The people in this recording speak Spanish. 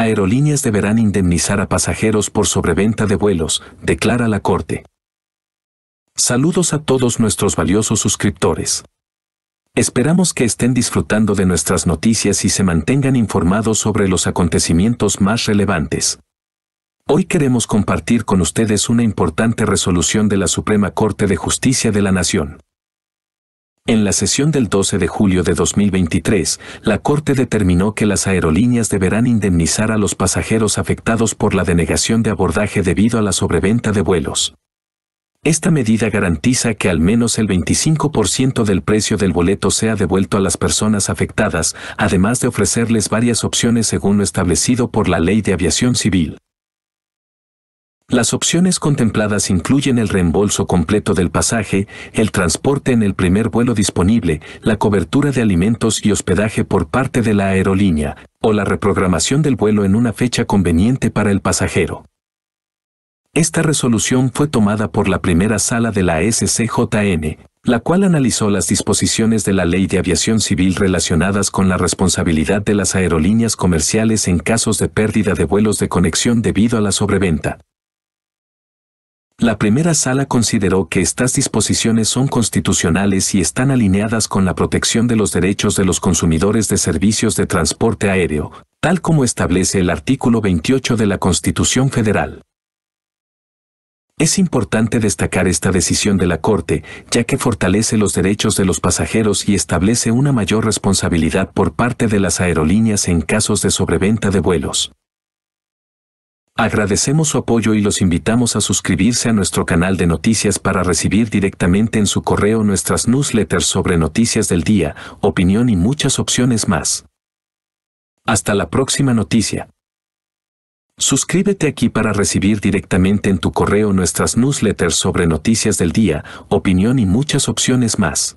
Aerolíneas deberán indemnizar a pasajeros por sobreventa de vuelos, declara la Corte. Saludos a todos nuestros valiosos suscriptores. Esperamos que estén disfrutando de nuestras noticias y se mantengan informados sobre los acontecimientos más relevantes. Hoy queremos compartir con ustedes una importante resolución de la Suprema Corte de Justicia de la Nación. En la sesión del 12 de julio de 2023, la Corte determinó que las aerolíneas deberán indemnizar a los pasajeros afectados por la denegación de abordaje debido a la sobreventa de vuelos. Esta medida garantiza que al menos el 25% del precio del boleto sea devuelto a las personas afectadas, además de ofrecerles varias opciones según lo establecido por la Ley de Aviación Civil. Las opciones contempladas incluyen el reembolso completo del pasaje, el transporte en el primer vuelo disponible, la cobertura de alimentos y hospedaje por parte de la aerolínea, o la reprogramación del vuelo en una fecha conveniente para el pasajero. Esta resolución fue tomada por la primera sala de la SCJN, la cual analizó las disposiciones de la Ley de Aviación Civil relacionadas con la responsabilidad de las aerolíneas comerciales en casos de pérdida de vuelos de conexión debido a la sobreventa la primera sala consideró que estas disposiciones son constitucionales y están alineadas con la protección de los derechos de los consumidores de servicios de transporte aéreo, tal como establece el artículo 28 de la Constitución Federal. Es importante destacar esta decisión de la Corte, ya que fortalece los derechos de los pasajeros y establece una mayor responsabilidad por parte de las aerolíneas en casos de sobreventa de vuelos. Agradecemos su apoyo y los invitamos a suscribirse a nuestro canal de noticias para recibir directamente en su correo nuestras newsletters sobre noticias del día, opinión y muchas opciones más. Hasta la próxima noticia. Suscríbete aquí para recibir directamente en tu correo nuestras newsletters sobre noticias del día, opinión y muchas opciones más.